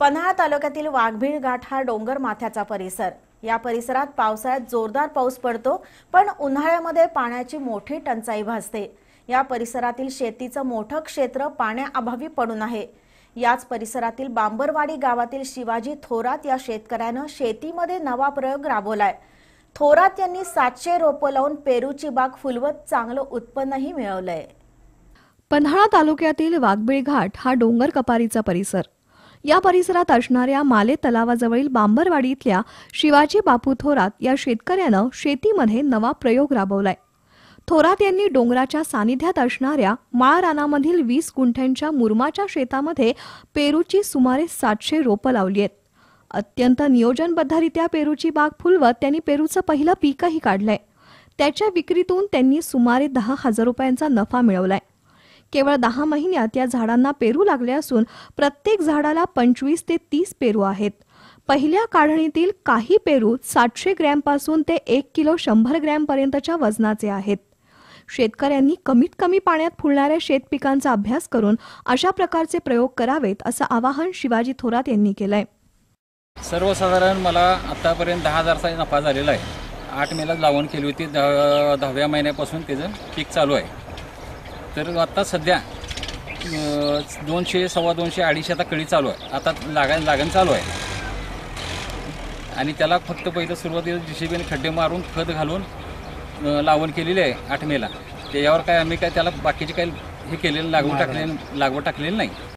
पन्हाळा तालुक्यातील वाघभीळ घाट हा डोंगर माथ्याचा परिसर या परिसरात पावसाळ्यात जोरदार पाऊस पडतो पण उन्हाळ्यामध्ये पाण्याची मोठी टंचाई भासते या परिसरातील शेतीचं मोठं क्षेत्र पाण्याअभावी पडून आहे याच परिसरातील बांबरवाडी गावातील शिवाजी थोरात या शेतकऱ्यानं शेतीमध्ये नवा प्रयोग राबवलाय थोरात यांनी सातशे रोपं लावून पेरूची बाग फुलवत चांगलं उत्पन्नही मिळवलंय पन्हाळा तालुक्यातील वाघबीळ घाट हा डोंगर कपारीचा परिसर या परिसरात असणाऱ्या माले तलावाजवळील बांबरवाडी इथल्या शिवाजी बापू थोरात या शेतकऱ्यानं शेतीमध्ये नवा प्रयोग राबवलाय थोरात यांनी डोंगराच्या सानिध्यात असणाऱ्या माळ रानामधील वीस गुंठ्यांच्या मुरमाच्या शेतामध्ये पेरूची सुमारे सातशे रोपं लावली आहेत अत्यंत नियोजनबद्धरित्या पेरूची बाग फुलवत त्यांनी पेरूचं पहिलं पीकही काढलंय त्याच्या विक्रीतून त्यांनी सुमारे दहा हजार रुपयांचा नफा मिळवलाय केवळ दहा महिन्यात या झाडांना पेरू लागले असून प्रत्येक झाडाला पंचवीस ते तीस पेरू आहेत पहिल्या काढणीतील काही पेरू सातशे पासून ते एक किलो शंभर पर्यंतच्या वजनाचे आहेत शेतकऱ्यांनी कमीत कमी पाण्यात फुलणाऱ्या शेतपिकांचा अभ्यास करून अशा प्रकारचे प्रयोग करावेत असं आवाहन शिवाजी थोरात यांनी केलंय सर्वसाधारण मला आतापर्यंत दहा हजारचा नफा झालेला आहे आठ मेला लावून केली होती दहाव्या महिन्यापासून त्याचं पीक चालू आहे तर आत्ता सध्या दोनशे सव्वा दोनशे अडीचशे आता कळी चालू आहे आता लागायला लागण चालू आहे आणि त्याला फक्त पहिलं सुरुवातीला जिशेबीने खड्डे मारून खत घालून लावण केलेली आहे आठ मेला त्याच्यावर काय आम्ही काय त्याला बाकीचे काही हे केलेलं लागवड टाकले लागवड टाकलेली नाही